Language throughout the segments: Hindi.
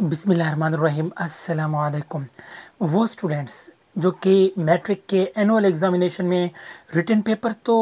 बिसमीम अल्लाम वो स्टूडेंट्स जो कि मैट्रिक के एनुअल एग्ज़ामिनेशन में रिटर्न पेपर तो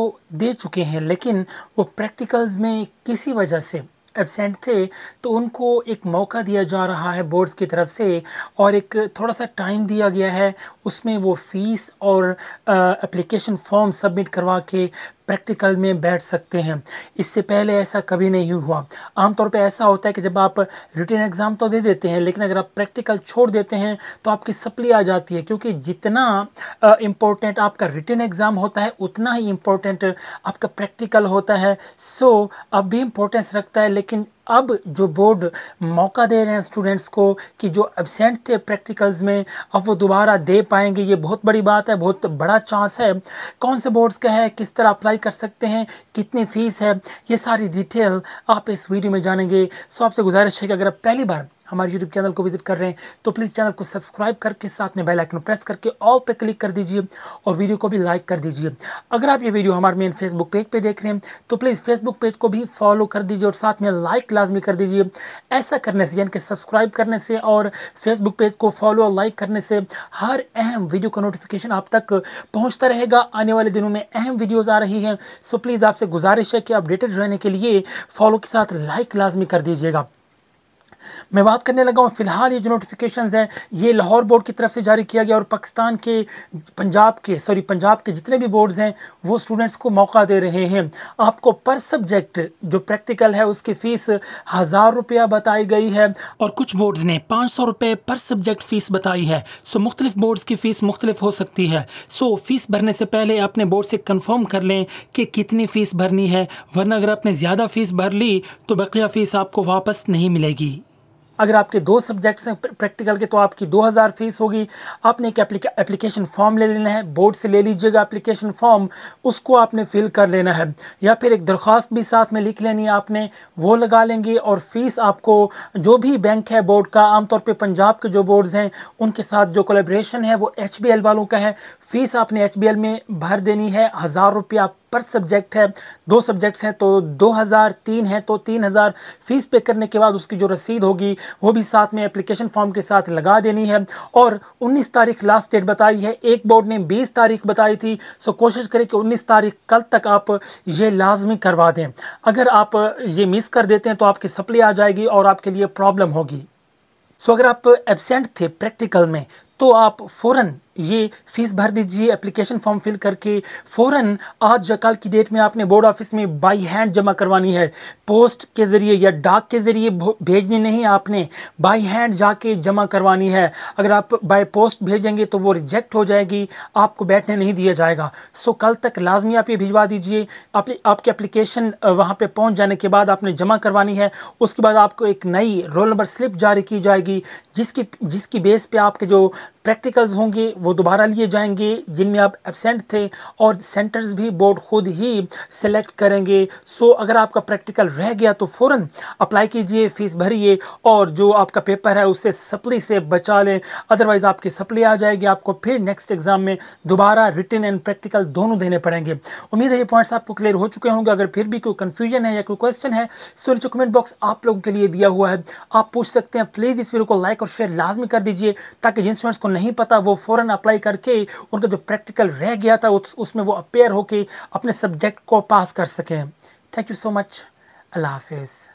दे चुके हैं लेकिन वो प्रैक्टिकल्स में किसी वजह से एबसेंट थे तो उनको एक मौका दिया जा रहा है बोर्ड्स की तरफ से और एक थोड़ा सा टाइम दिया गया है उसमें वो फ़ीस और एप्लीकेशन फॉर्म सबमिट करवा के प्रैक्टिकल में बैठ सकते हैं इससे पहले ऐसा कभी नहीं हुआ आमतौर पे ऐसा होता है कि जब आप रिटर्न एग्ज़ाम तो दे देते हैं लेकिन अगर आप प्रैक्टिकल छोड़ देते हैं तो आपकी सप्ली आ जाती है क्योंकि जितना इम्पोर्टेंट आपका रिटर्न एग्ज़ाम होता है उतना ही इम्पोर्टेंट आपका प्रैक्टिकल होता है सो अब भी इम्पोर्टेंस रखता है लेकिन अब जो बोर्ड मौका दे रहे हैं स्टूडेंट्स को कि जो एबसेंट थे प्रैक्टिकल्स में अब वो दोबारा दे पाएंगे ये बहुत बड़ी बात है बहुत बड़ा चांस है कौन से बोर्ड्स का है किस तरह अप्लाई कर सकते हैं कितनी फ़ीस है ये सारी डिटेल आप इस वीडियो में जानेंगे सो आपसे गुजारिश है कि अगर आप पहली बार हमारे यूट्यूब चैनल को विजिट कर रहे हैं तो प्लीज़ चैनल को सब्सक्राइब करके साथ में बेल आइकन प्रेस करके ऑल पे क्लिक कर दीजिए और वीडियो को भी लाइक कर दीजिए अगर आप ये वीडियो हमारे मेन फेसबुक पेज पे देख रहे हैं तो प्लीज़ फेसबुक पेज को भी फॉलो कर दीजिए और साथ में लाइक लाजमी कर दीजिए ऐसा करने से यानी कि सब्सक्राइब करने से और फेसबुक पेज को फॉलो और लाइक करने से हर अहम वीडियो का नोटिफिकेशन आप तक पहुँचता रहेगा आने वाले दिनों में अहम वीडियोज़ आ रही हैं सो प्लीज़ आपसे गुजारिश है कि अपडेटेड रहने के लिए फॉलो के साथ लाइक लाजमी कर दीजिएगा मैं बात करने लगा हूँ फ़िलहाल ये जो नोटिफिकेशन है ये लाहौर बोर्ड की तरफ से जारी किया गया और पाकिस्तान के पंजाब के सॉरी पंजाब के जितने भी बोर्ड्स हैं वो स्टूडेंट्स को मौका दे रहे हैं आपको पर सब्जेक्ट जो प्रैक्टिकल है उसकी फ़ीस हज़ार रुपया बताई गई है और कुछ बोर्ड्स ने पाँच सौ रुपये पर सब्जेक्ट फ़ीस बताई है सो मुख्तलिफ बोर्ड्स की फ़ीस मुख्तलिफ हो सकती है सो फ़ीस भरने से पहले अपने बोर्ड से कन्फर्म कर लें कि कितनी फ़ीस भरनी है वरना अगर आपने ज़्यादा फ़ीस भर ली तो बकिया फ़ीस आपको वापस नहीं मिलेगी अगर आपके दो सब्जेक्ट्स हैं प्रैक्टिकल के तो आपकी 2000 फीस होगी आपने एक एप्लीकेशन फॉर्म ले लेना है बोर्ड से ले लीजिएगा एप्लीकेशन फॉर्म उसको आपने फिल कर लेना है या फिर एक दरख्वास्त भी साथ में लिख लेनी है आपने वो लगा लेंगे और फीस आपको जो भी बैंक है बोर्ड का आमतौर पर पंजाब के जो बोर्ड्स हैं उनके साथ जो कोलेब्रेशन है वो एच वालों का है फ़ीस आपने एच में भर देनी है हज़ार रुपये आप पर सब्जेक्ट है दो सब्जेक्ट्स हैं तो दो हज़ार तीन है तो तीन हज़ार फीस पे करने के बाद उसकी जो रसीद होगी वो भी साथ में एप्लीकेशन फॉर्म के साथ लगा देनी है और उन्नीस तारीख लास्ट डेट बताई है एक बोर्ड ने बीस तारीख बताई थी सो कोशिश करें कि उन्नीस तारीख कल तक आप ये लाजमी करवा दें अगर आप ये मिस कर देते हैं तो आपकी सप्ली आ जाएगी और आपके लिए प्रॉब्लम होगी सो अगर आप एबसेंट थे प्रैक्टिकल में तो आप फ़ौरन ये फ़ीस भर दीजिए एप्लीकेशन फॉर्म फिल करके फ़ौरन आज या कल की डेट में आपने बोर्ड ऑफिस में बाई हैंड जमा करवानी है पोस्ट के ज़रिए या डाक के ज़रिए भेजनी नहीं आपने बाई हैंड जाके जमा करवानी है अगर आप बाय पोस्ट भेजेंगे तो वो रिजेक्ट हो जाएगी आपको बैठने नहीं दिया जाएगा सो कल तक लाजमी आप ये भिजवा दीजिए आप, आपकी एप्लीकेशन वहाँ पर पहुँच जाने के बाद आपने जमा करवानी है उसके बाद आपको एक नई रोल नंबर स्लिप जारी की जाएगी जिसकी जिसकी बेस पर आपके जो प्रैक्टिकल्स होंगे वो दोबारा लिए जाएंगे जिनमें आप एबसेंट थे और सेंटर्स भी बोर्ड खुद ही सेलेक्ट करेंगे सो अगर आपका प्रैक्टिकल रह गया तो फ़ौर अप्लाई कीजिए फीस भरिए और जो आपका पेपर है उसे सप्ली से बचा लें अदरवाइज़ आपकी सप्ली आ जाएगी आपको फिर नेक्स्ट एग्ज़ाम में दोबारा रिटर्न एंड प्रैक्टिकल दोनों देने पड़ेंगे उम्मीद है ये पॉइंट्स आपको क्लियर हो चुके होंगे अगर फिर भी कोई कन्फ्यूजन है या कोई क्वेश्चन है सो नीचे कमेंट बॉक्स आप लोगों के लिए दिया हुआ है आप पूछ सकते हैं प्लीज़ इस वीडियो को लाइक और शेयर लाजमी कर दीजिए ताकि जिन स्टूडेंट्स को नहीं पता वो फ़ौरन अप्लाई करके उनका जो प्रैक्टिकल रह गया था उस, उसमें वो अपेयर होके अपने सब्जेक्ट को पास कर सकें थैंक यू सो मच अल्लाह हाफिज़